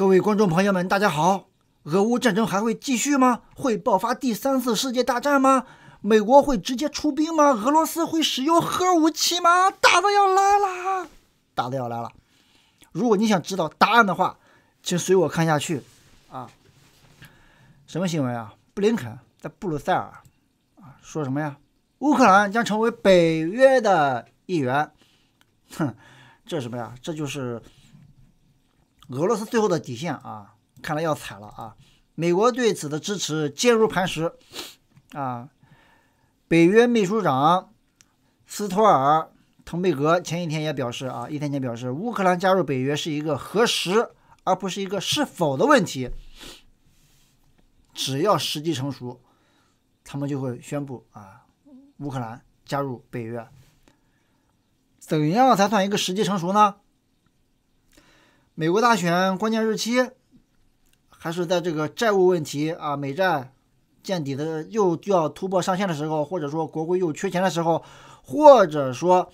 各位观众朋友们，大家好！俄乌战争还会继续吗？会爆发第三次世界大战吗？美国会直接出兵吗？俄罗斯会使用核武器吗？打的要来了，打的要来了！如果你想知道答案的话，请随我看下去啊！什么新闻啊？布林肯在布鲁塞尔啊说什么呀？乌克兰将成为北约的一员。哼，这什么呀？这就是。俄罗斯最后的底线啊，看来要惨了啊！美国对此的支持坚如磐石啊！北约秘书长斯托尔滕贝格前一天也表示啊，一天前表示，乌克兰加入北约是一个何时而不是一个是否的问题。只要时机成熟，他们就会宣布啊，乌克兰加入北约。怎样才算一个时机成熟呢？美国大选关键日期，还是在这个债务问题啊，美债见底的又要突破上限的时候，或者说国会又缺钱的时候，或者说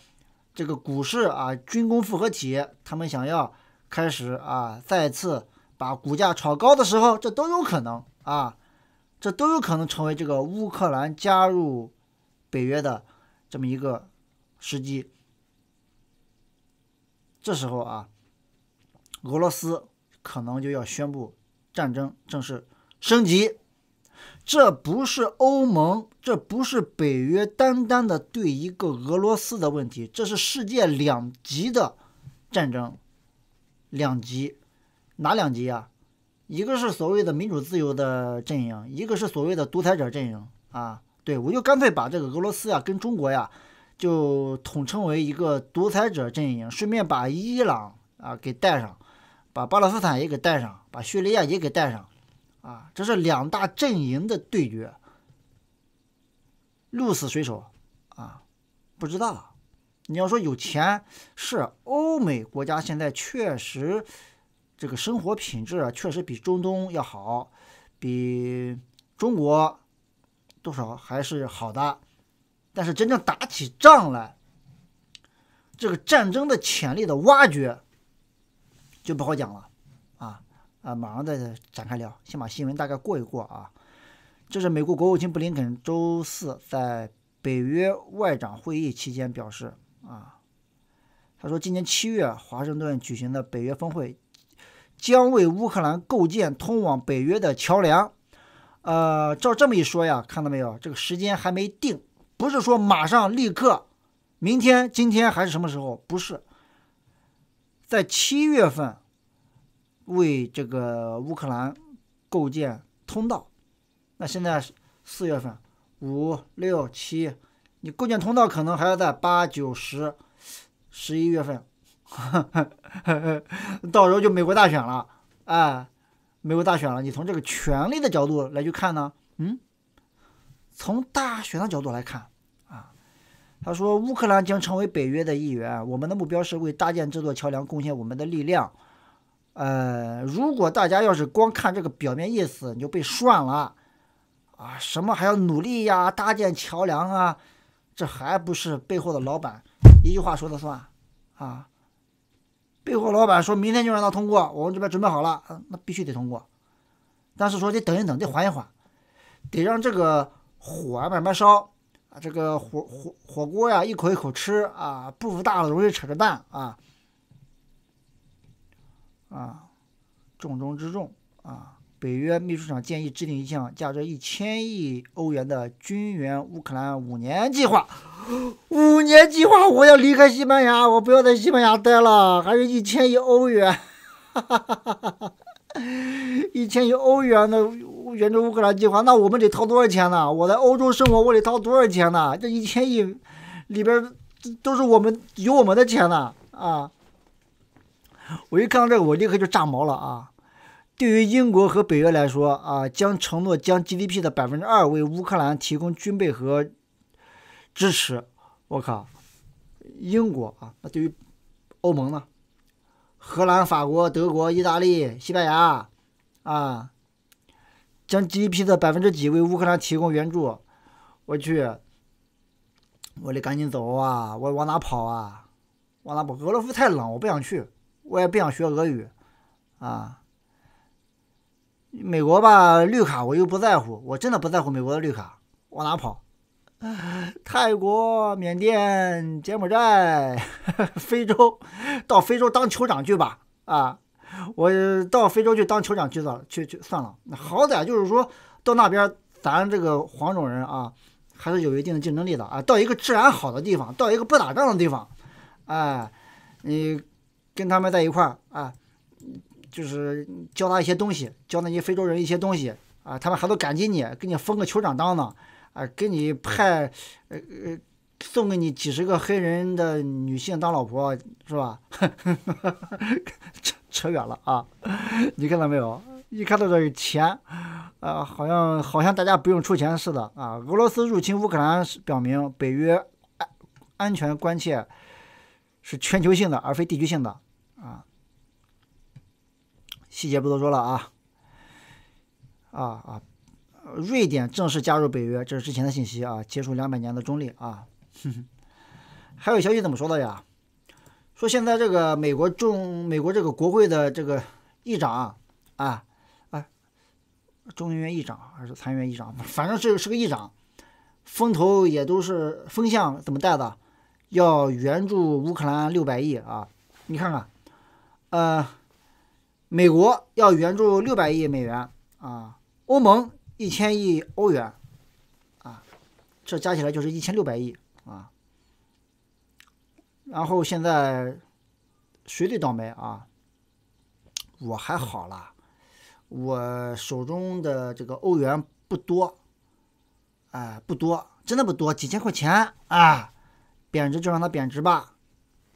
这个股市啊军工复合体他们想要开始啊再次把股价炒高的时候，这都有可能啊，这都有可能成为这个乌克兰加入北约的这么一个时机。这时候啊。俄罗斯可能就要宣布战争正式升级，这不是欧盟，这不是北约单单的对一个俄罗斯的问题，这是世界两极的战争，两极哪两极啊？一个是所谓的民主自由的阵营，一个是所谓的独裁者阵营啊。对我就干脆把这个俄罗斯呀跟中国呀就统称为一个独裁者阵营，顺便把伊朗啊给带上。把巴勒斯坦也给带上，把叙利亚也给带上，啊，这是两大阵营的对决，鹿死谁手啊？不知道。你要说有钱是欧美国家现在确实这个生活品质啊，确实比中东要好，比中国多少还是好的。但是真正打起仗来，这个战争的潜力的挖掘。就不好讲了，啊啊，马上再展开聊，先把新闻大概过一过啊。这是美国国务卿布林肯周四在北约外长会议期间表示啊，他说今年七月华盛顿举行的北约峰会将为乌克兰构建通往北约的桥梁。呃，照这么一说呀，看到没有？这个时间还没定，不是说马上立刻，明天、今天还是什么时候？不是。在七月份为这个乌克兰构建通道，那现在四月份、五六七，你构建通道可能还要在八九十、十一月份，到时候就美国大选了，哎，美国大选了，你从这个权力的角度来去看呢？嗯，从大选的角度来看。他说：“乌克兰将成为北约的一员。我们的目标是为搭建这座桥梁贡献我们的力量。呃，如果大家要是光看这个表面意思，你就被涮了啊！什么还要努力呀？搭建桥梁啊？这还不是背后的老板一句话说的算啊？背后老板说明天就让他通过，我们这边准备好了，那必须得通过。但是说得等一等，得缓一缓，得让这个火慢慢烧。”这个火火火锅呀，一口一口吃啊，步幅大了容易扯着蛋啊啊，重中之重啊！北约秘书长建议制定一项价值一千亿欧元的军援乌克兰五年计划。五年计划，我要离开西班牙，我不要在西班牙待了，还是一千亿欧元，哈哈哈哈哈哈！一千亿欧元的。援助乌克兰计划，那我们得掏多少钱呢？我在欧洲生活，我得掏多少钱呢？这一千亿里边，都是我们有我们的钱呢啊！我一看到这个，我立刻就炸毛了啊！对于英国和北约来说啊，将承诺将 GDP 的百分之二为乌克兰提供军备和支持。我靠！英国啊，那对于欧盟呢？荷兰、法国、德国、意大利、西班牙啊。将 GDP 的百分之几为乌克兰提供援助？我去，我得赶紧走啊！我往哪跑啊？往哪跑？俄罗斯太冷，我不想去，我也不想学俄语啊。美国吧，绿卡我又不在乎，我真的不在乎美国的绿卡。往哪跑？泰国、缅甸、柬埔寨、非洲，到非洲当酋长去吧！啊。我到非洲去当酋长去算去去算了，好歹就是说到那边咱这个黄种人啊，还是有一定的竞争力的啊。到一个治安好的地方，到一个不打仗的地方，哎，你跟他们在一块儿啊，就是教他一些东西，教那些非洲人一些东西啊，他们还都感激你，给你封个酋长当呢，啊，给你派呃呃送给你几十个黑人的女性当老婆是吧？扯远了啊！你看到没有？一看到这个钱，啊，好像好像大家不用出钱似的啊！俄罗斯入侵乌克兰表明北约安安全关切是全球性的，而非地区性的啊。细节不多说了啊。啊啊！瑞典正式加入北约，这是之前的信息啊，结束两百年的中立啊。还有消息怎么说的呀？说现在这个美国中，美国这个国会的这个议长，啊，啊，众议院议长还是参议院议长，反正这是个议长，风头也都是风向怎么带的，要援助乌克兰六百亿啊，你看看，呃，美国要援助六百亿美元啊，欧盟一千亿欧元，啊，这加起来就是一千六百亿啊。然后现在谁最倒霉啊？我还好了，我手中的这个欧元不多，哎，不多，真的不多，几千块钱啊！贬值就让它贬值吧，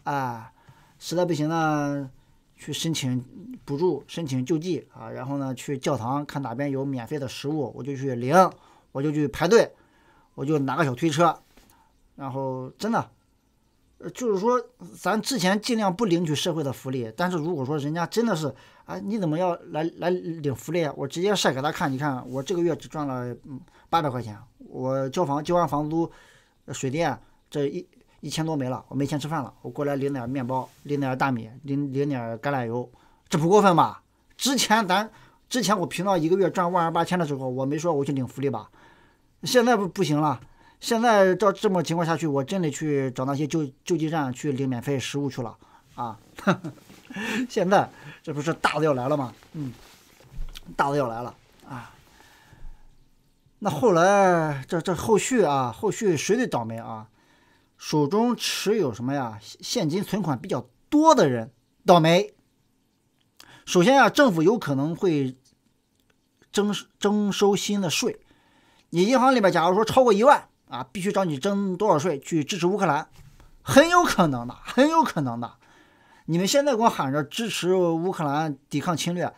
哎，实在不行呢，去申请补助，申请救济啊，然后呢，去教堂看哪边有免费的食物，我就去领，我就去排队，我就拿个小推车，然后真的。就是说，咱之前尽量不领取社会的福利，但是如果说人家真的是，哎，你怎么要来来领福利啊？我直接晒给他看，你看我这个月只赚了八百块钱，我交房交完房租、水电，这一一千多没了，我没钱吃饭了，我过来领点面包，领点大米，领领点橄榄油，这不过分吧？之前咱之前我频道一个月赚万二八千的时候，我没说我去领福利吧？现在不不行了。现在照这么情况下去，我真得去找那些救救济站去领免费食物去了，啊！现在这不是大的要来了吗？嗯，大的要来了啊。那后来这这后续啊，后续谁最倒霉啊？手中持有什么呀？现金存款比较多的人倒霉。首先啊，政府有可能会征征收新的税，你银行里面假如说超过一万。啊，必须找你征多少税去支持乌克兰，很有可能的，很有可能的。你们现在给我喊着支持乌克兰抵抗侵略，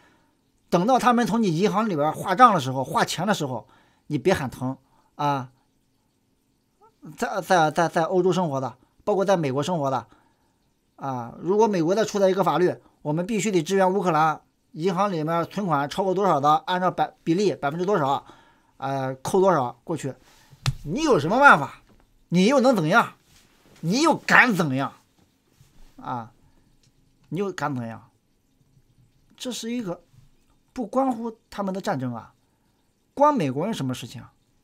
等到他们从你银行里边划账的时候，划钱的时候，你别喊疼啊！在在在在欧洲生活的，包括在美国生活的啊，如果美国再出台一个法律，我们必须得支援乌克兰，银行里面存款超过多少的，按照百比例百分之多少，呃，扣多少过去。你有什么办法？你又能怎样？你又敢怎样？啊？你又敢怎样？这是一个不关乎他们的战争啊，关美国人什么事情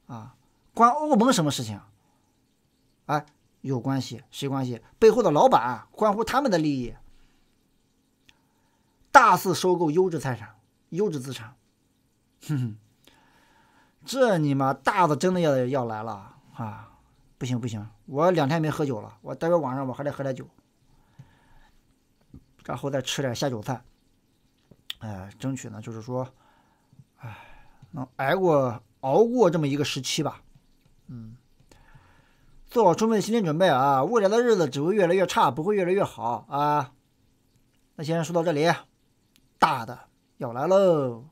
啊？关欧盟什么事情？哎，有关系？谁关系？背后的老板，关乎他们的利益，大肆收购优质财产、优质资产。哼哼。这你妈大的真的要要来了啊！不行不行，我两天没喝酒了，我待会晚上我还得喝点酒，然后再吃点下酒菜。哎，争取呢就是说，哎，能挨过熬过这么一个时期吧。嗯，做好充分心理准备啊，未来的日子只会越来越差，不会越来越好啊。那先说到这里，大的要来喽。